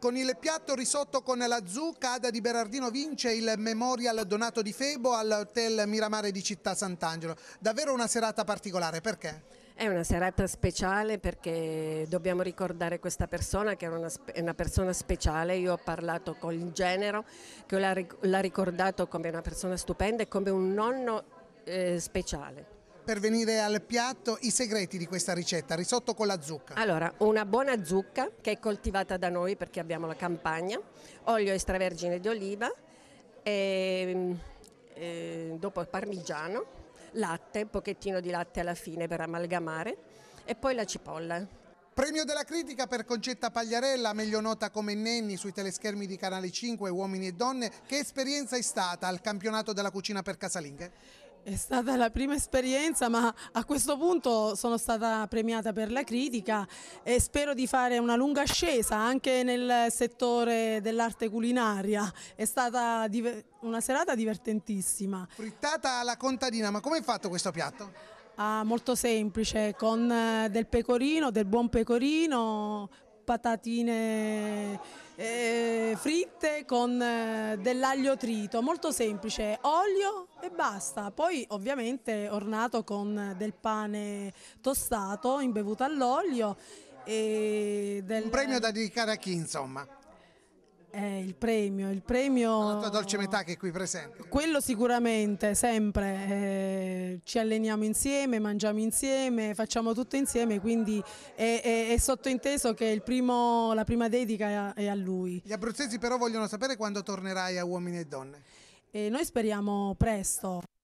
Con il piatto risotto con la zucca, Ada di Berardino vince il Memorial Donato di Febo all'Hotel Miramare di Città Sant'Angelo. Davvero una serata particolare, perché? È una serata speciale perché dobbiamo ricordare questa persona che è una, una persona speciale, io ho parlato con il genero che l'ha ricordato come una persona stupenda e come un nonno eh, speciale per venire al piatto i segreti di questa ricetta, risotto con la zucca. Allora, una buona zucca che è coltivata da noi perché abbiamo la campagna, olio extravergine di oliva, e, ehm, e ehm, dopo parmigiano, latte, un pochettino di latte alla fine per amalgamare e poi la cipolla. Premio della critica per Concetta Pagliarella, meglio nota come Nenni sui teleschermi di Canale 5 Uomini e Donne. Che esperienza è stata al campionato della cucina per casalinghe? È stata la prima esperienza ma a questo punto sono stata premiata per la critica e spero di fare una lunga ascesa anche nel settore dell'arte culinaria. È stata una serata divertentissima. Frittata alla contadina, ma come hai fatto questo piatto? Ah, molto semplice, con eh, del pecorino, del buon pecorino, patatine eh, fritte con eh, dell'aglio trito, molto semplice, olio e basta. Poi ovviamente ornato con del pane tostato, imbevuto all'olio. Del... Un premio da dedicare a chi insomma? Eh, il premio, il premio... La tua dolce metà che è qui presente. Quello sicuramente, sempre. Eh, ci alleniamo insieme, mangiamo insieme, facciamo tutto insieme, quindi è, è, è sottointeso che primo, la prima dedica è a, lui. Gli abruzzesi però vogliono sapere quando tornerai a Uomini e Donne. E noi speriamo presto.